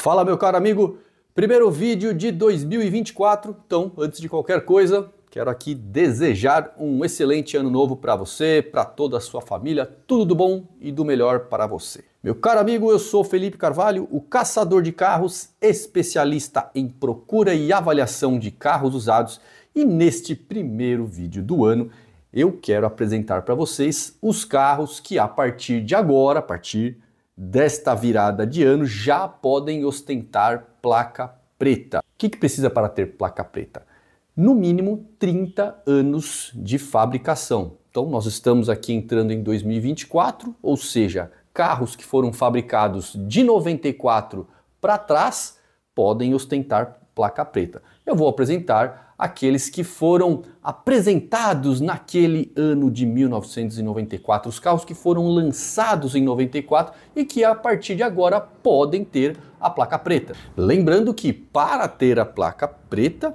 Fala, meu caro amigo! Primeiro vídeo de 2024. Então, antes de qualquer coisa, quero aqui desejar um excelente ano novo para você, para toda a sua família, tudo do bom e do melhor para você. Meu caro amigo, eu sou Felipe Carvalho, o caçador de carros, especialista em procura e avaliação de carros usados, e neste primeiro vídeo do ano eu quero apresentar para vocês os carros que a partir de agora, a partir desta virada de ano já podem ostentar placa preta. O que, que precisa para ter placa preta? No mínimo 30 anos de fabricação. Então, nós estamos aqui entrando em 2024, ou seja, carros que foram fabricados de 94 para trás podem ostentar placa preta. Eu vou apresentar aqueles que foram apresentados naquele ano de 1994, os carros que foram lançados em 94 e que a partir de agora podem ter a placa preta. Lembrando que para ter a placa preta,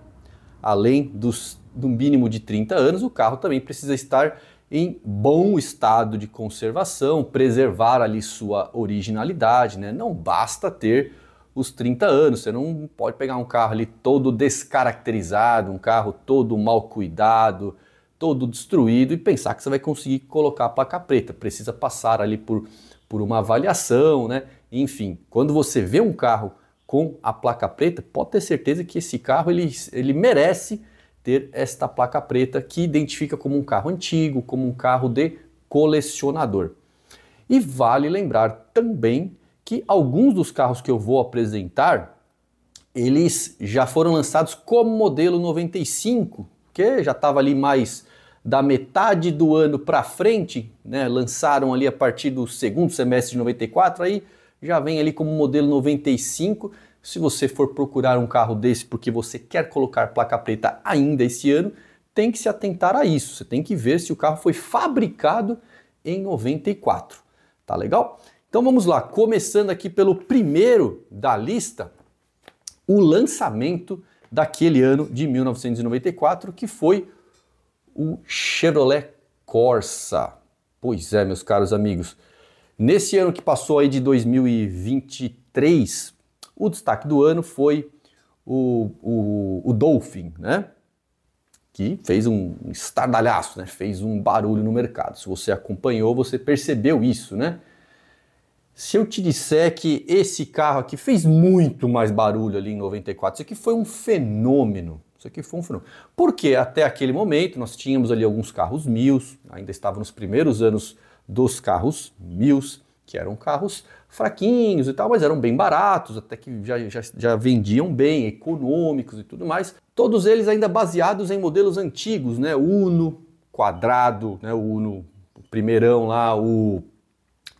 além dos, do mínimo de 30 anos, o carro também precisa estar em bom estado de conservação, preservar ali sua originalidade, né? Não basta ter os 30 anos. Você não pode pegar um carro ali todo descaracterizado, um carro todo mal cuidado, todo destruído e pensar que você vai conseguir colocar a placa preta. Precisa passar ali por, por uma avaliação, né? Enfim, quando você vê um carro com a placa preta, pode ter certeza que esse carro ele, ele merece ter esta placa preta que identifica como um carro antigo, como um carro de colecionador. E vale lembrar também que alguns dos carros que eu vou apresentar, eles já foram lançados como modelo 95, que já estava ali mais da metade do ano para frente, né? Lançaram ali a partir do segundo semestre de 94, aí já vem ali como modelo 95. Se você for procurar um carro desse porque você quer colocar placa preta ainda esse ano, tem que se atentar a isso. Você tem que ver se o carro foi fabricado em 94. Tá legal? Então vamos lá, começando aqui pelo primeiro da lista, o lançamento daquele ano de 1994, que foi o Chevrolet Corsa. Pois é, meus caros amigos. Nesse ano que passou aí de 2023, o destaque do ano foi o, o, o Dolphin, né? Que fez um estardalhaço, né? Fez um barulho no mercado. Se você acompanhou, você percebeu isso, né? Se eu te disser que esse carro aqui fez muito mais barulho ali em 94, isso aqui foi um fenômeno. Isso aqui foi um fenômeno. Porque até aquele momento nós tínhamos ali alguns carros mil, ainda estavam nos primeiros anos dos carros mil, que eram carros fraquinhos e tal, mas eram bem baratos, até que já, já, já vendiam bem, econômicos e tudo mais. Todos eles ainda baseados em modelos antigos, né? Uno, quadrado, né? O Uno, o primeirão lá, o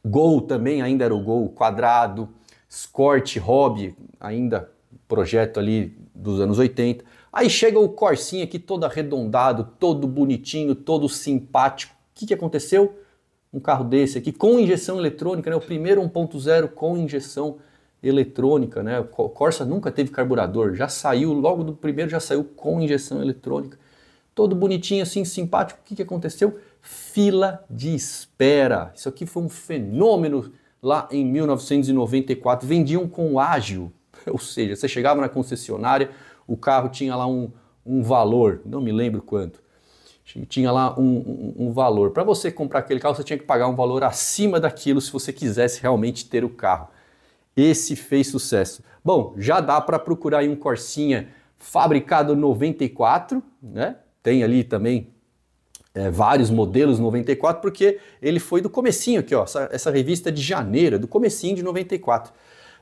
Gol também ainda era o Gol, Quadrado, Scorch, Hobby, ainda projeto ali dos anos 80. Aí chega o Corsinha aqui todo arredondado, todo bonitinho, todo simpático. O que, que aconteceu? Um carro desse aqui com injeção eletrônica, né? O primeiro 1.0 com injeção eletrônica, né? O Corsa nunca teve carburador, já saiu logo do primeiro já saiu com injeção eletrônica. Todo bonitinho assim, simpático. O que, que aconteceu? fila de espera. Isso aqui foi um fenômeno lá em 1994. Vendiam com ágil, ou seja, você chegava na concessionária, o carro tinha lá um, um valor, não me lembro quanto. Tinha lá um, um, um valor. Para você comprar aquele carro, você tinha que pagar um valor acima daquilo se você quisesse realmente ter o carro. Esse fez sucesso. Bom, já dá para procurar aí um Corsinha fabricado 94, né? Tem ali também é, vários modelos 94, porque ele foi do comecinho aqui, ó, essa, essa revista de janeiro, é do comecinho de 94.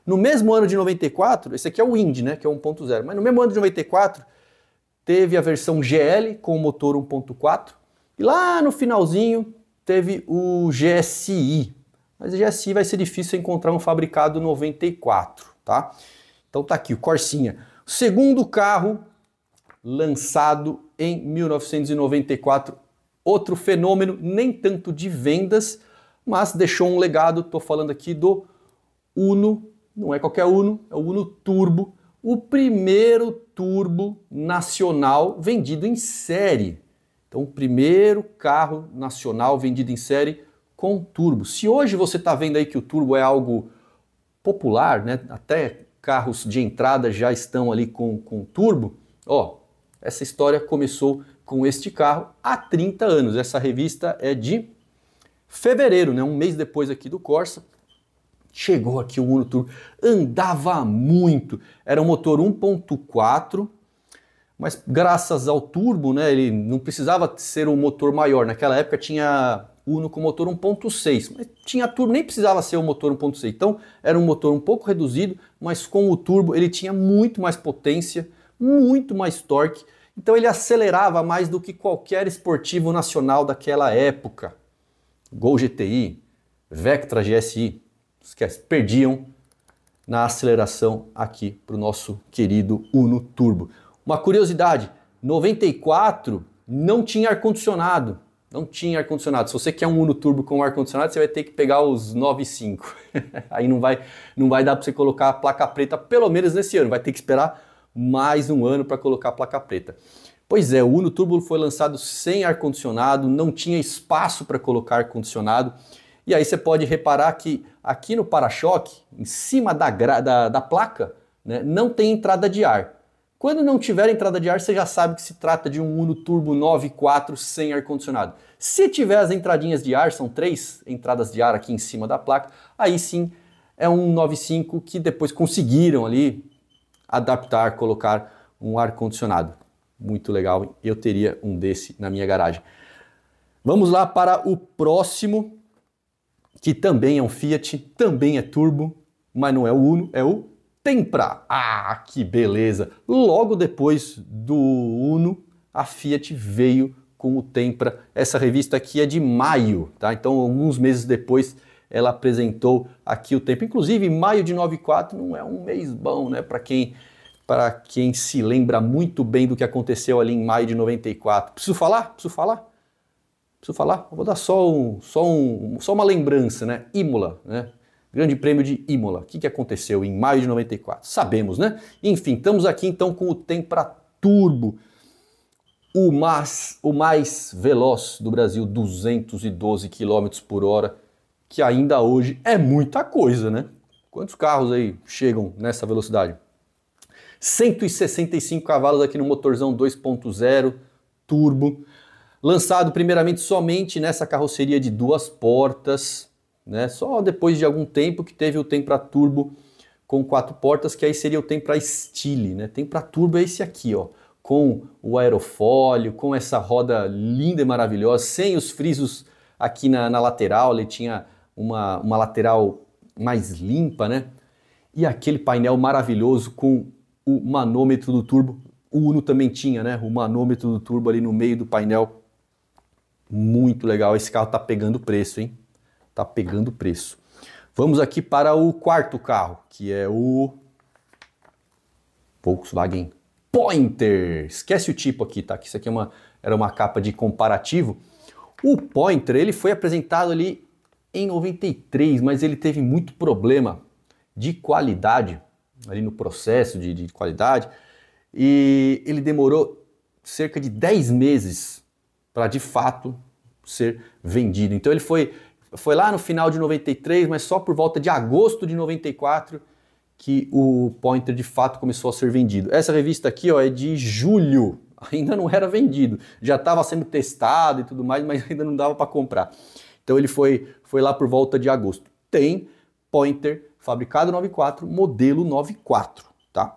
No mesmo ano de 94, esse aqui é o Indy, né, que é 1.0, mas no mesmo ano de 94 teve a versão GL com o motor 1.4 e lá no finalzinho teve o GSI. Mas o GSI vai ser difícil encontrar um fabricado 94, tá? Então tá aqui o Corsinha, segundo carro lançado em 1994 outro fenômeno, nem tanto de vendas, mas deixou um legado. Estou falando aqui do Uno, não é qualquer Uno, é o Uno Turbo, o primeiro turbo nacional vendido em série. Então, o primeiro carro nacional vendido em série com turbo. Se hoje você está vendo aí que o turbo é algo popular, né? até carros de entrada já estão ali com, com turbo, ó, essa história começou com este carro há 30 anos. Essa revista é de fevereiro, né? um mês depois aqui do Corsa. Chegou aqui o Uno Turbo, andava muito, era um motor 1.4, mas graças ao turbo, né, ele não precisava ser um motor maior. Naquela época tinha Uno com motor 1.6, mas tinha turbo, nem precisava ser um motor 1.6. Então era um motor um pouco reduzido, mas com o turbo ele tinha muito mais potência, muito mais torque então ele acelerava mais do que qualquer esportivo nacional daquela época. Gol GTI, Vectra GSI, esquece, perdiam na aceleração aqui para o nosso querido Uno Turbo. Uma curiosidade, 94 não tinha ar-condicionado. Não tinha ar-condicionado. Se você quer um Uno Turbo com ar-condicionado, você vai ter que pegar os 9.5. Aí não vai, não vai dar para você colocar a placa preta, pelo menos nesse ano. Vai ter que esperar mais um ano para colocar a placa preta. Pois é, o Uno Turbo foi lançado sem ar-condicionado, não tinha espaço para colocar ar-condicionado. E aí você pode reparar que aqui no para-choque, em cima da, da, da placa, né, não tem entrada de ar. Quando não tiver entrada de ar, você já sabe que se trata de um Uno Turbo 9.4 sem ar-condicionado. Se tiver as entradinhas de ar, são três entradas de ar aqui em cima da placa, aí sim é um 9.5 que depois conseguiram ali adaptar, colocar um ar-condicionado. Muito legal, eu teria um desse na minha garagem. Vamos lá para o próximo, que também é um Fiat, também é turbo, mas não é o Uno, é o Tempra. Ah, que beleza! Logo depois do Uno, a Fiat veio com o Tempra. Essa revista aqui é de maio, tá? Então, alguns meses depois ela apresentou aqui o tempo. Inclusive, maio de 94 não é um mês bom, né? Para quem para quem se lembra muito bem do que aconteceu ali em maio de 94. Preciso falar? Preciso falar? Preciso falar? Vou dar só, um, só, um, só uma lembrança, né? Imola, né? Grande Prêmio de Imola. O que, que aconteceu em maio de 94? Sabemos, né? Enfim, estamos aqui então com o Tempra Turbo, o mais, o mais veloz do Brasil, 212 km por hora que ainda hoje é muita coisa, né? Quantos carros aí chegam nessa velocidade? 165 cavalos aqui no motorzão 2.0 turbo, lançado primeiramente somente nessa carroceria de duas portas, né? Só depois de algum tempo que teve o Tempra Turbo com quatro portas, que aí seria o Tempra Style, né? Tempra Turbo é esse aqui, ó, com o aerofólio, com essa roda linda e maravilhosa, sem os frisos aqui na, na lateral, ele tinha uma, uma lateral mais limpa, né? E aquele painel maravilhoso com o manômetro do turbo. O Uno também tinha, né? O manômetro do turbo ali no meio do painel. Muito legal. Esse carro tá pegando preço, hein? Tá pegando preço. Vamos aqui para o quarto carro, que é o Volkswagen Pointer. Esquece o tipo aqui, tá? Que isso aqui é uma, era uma capa de comparativo. O Pointer, ele foi apresentado ali em 93, mas ele teve muito problema de qualidade, ali no processo de, de qualidade, e ele demorou cerca de 10 meses para de fato ser vendido. Então ele foi, foi lá no final de 93, mas só por volta de agosto de 94 que o Pointer de fato começou a ser vendido. Essa revista aqui ó, é de julho, ainda não era vendido, já estava sendo testado e tudo mais, mas ainda não dava para comprar. Então ele foi, foi lá por volta de agosto. Tem pointer fabricado 94, modelo 94, tá?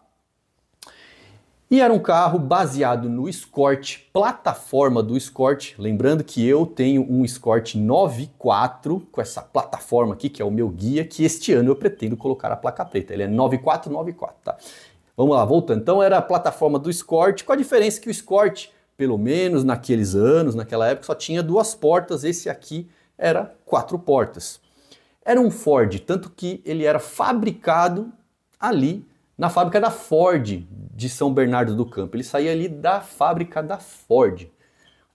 E era um carro baseado no Escort, plataforma do Escort. Lembrando que eu tenho um Escort 94 com essa plataforma aqui, que é o meu guia, que este ano eu pretendo colocar a placa preta. Ele é 9494, tá? Vamos lá, voltando. Então era a plataforma do Escort, com a diferença que o Escort, pelo menos naqueles anos, naquela época, só tinha duas portas. Esse aqui era quatro portas. Era um Ford, tanto que ele era fabricado ali na fábrica da Ford de São Bernardo do Campo. Ele saía ali da fábrica da Ford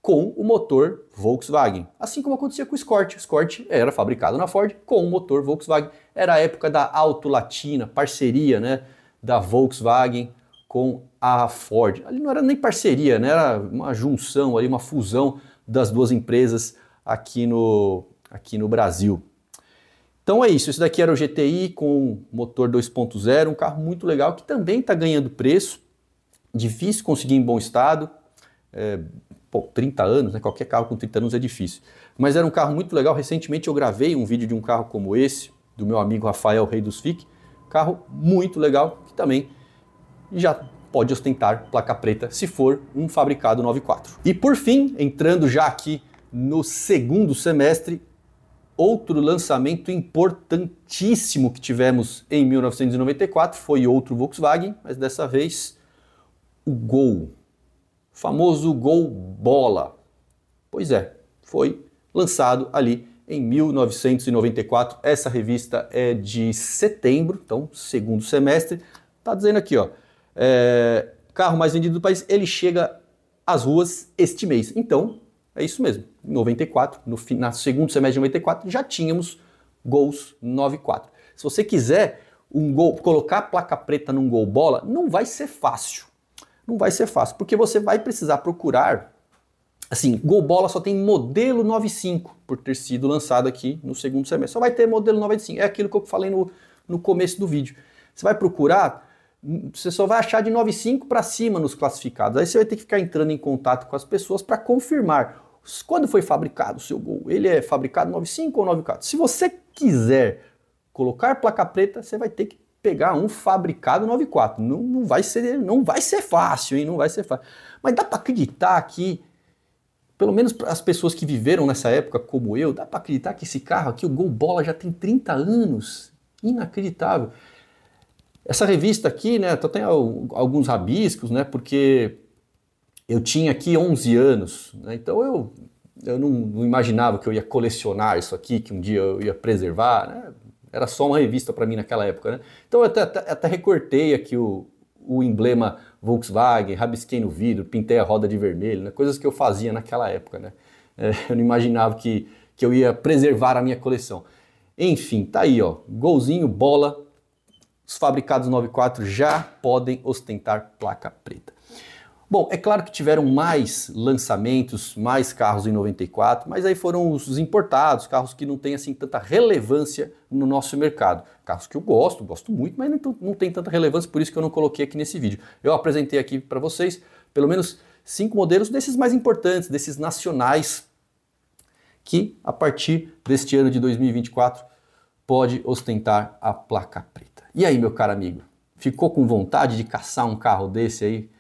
com o motor Volkswagen, assim como acontecia com o Escort. O Escort era fabricado na Ford com o motor Volkswagen. Era a época da Auto Latina, parceria, né, da Volkswagen com a Ford. Ali não era nem parceria, né? era uma junção, ali, uma fusão das duas empresas aqui no, aqui no Brasil. Então é isso, esse daqui era o GTI com motor 2.0, um carro muito legal que também está ganhando preço, difícil conseguir em bom estado, é, pô, 30 anos, né? qualquer carro com 30 anos é difícil, mas era um carro muito legal, recentemente eu gravei um vídeo de um carro como esse, do meu amigo Rafael Rei dos FIC, carro muito legal, que também já pode ostentar placa preta se for um fabricado 94. E por fim, entrando já aqui no segundo semestre, outro lançamento importantíssimo que tivemos em 1994 foi outro Volkswagen, mas dessa vez o Gol, o famoso Gol Bola. Pois é, foi lançado ali em 1994. Essa revista é de setembro, então segundo semestre. Tá dizendo aqui, ó, é, carro mais vendido do país, ele chega às ruas este mês. Então, é isso mesmo. Em 94, no, fim, segundo semestre de 94, já tínhamos gols 9-4. Se você quiser um gol, colocar a placa preta num gol bola, não vai ser fácil. Não vai ser fácil, porque você vai precisar procurar. Assim, gol bola só tem modelo 9-5, por ter sido lançado aqui no segundo semestre. Só vai ter modelo 9-5. É aquilo que eu falei no, no começo do vídeo. Você vai procurar você só vai achar de 9,5 para cima nos classificados. Aí você vai ter que ficar entrando em contato com as pessoas para confirmar quando foi fabricado o seu gol. Ele é fabricado 9,5 ou 9,4. Se você quiser colocar placa preta, você vai ter que pegar um fabricado 9,4. Não, não vai ser, não vai ser fácil, hein? Não vai ser fácil. Mas dá para acreditar que pelo menos as pessoas que viveram nessa época como eu, dá para acreditar que esse carro aqui, o Gol Bola já tem 30 anos. Inacreditável. Essa revista aqui, né, então tem alguns rabiscos, né, porque eu tinha aqui 11 anos, né, então eu, eu não, não, imaginava que eu ia colecionar isso aqui, que um dia eu ia preservar, né, era só uma revista para mim naquela época, né. Então eu até, até, até recortei aqui o, o emblema Volkswagen, rabisquei no vidro, pintei a roda de vermelho, né? coisas que eu fazia naquela época. Né? É, eu não imaginava que, que eu ia preservar a minha coleção. Enfim, tá aí, ó, golzinho, bola, os fabricados 94 já podem ostentar placa preta. Bom, é claro que tiveram mais lançamentos, mais carros em 94, mas aí foram os importados, carros que não têm assim tanta relevância no nosso mercado. Carros que eu gosto, gosto muito, mas não, tem tanta relevância, por isso que eu não coloquei aqui nesse vídeo. Eu apresentei aqui para vocês pelo menos cinco modelos desses mais importantes, desses nacionais, que a partir deste ano de 2024 pode ostentar a placa preta. E aí, meu caro amigo, ficou com vontade de caçar um carro desse aí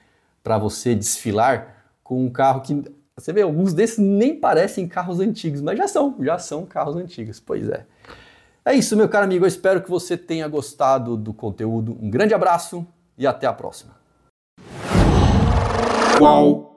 para você desfilar com um carro que você vê alguns desses nem parecem carros antigos, mas já são, já são carros antigos. Pois é. É isso, meu caro amigo. Eu espero que você tenha gostado do conteúdo. Um grande abraço e até a próxima. Qual?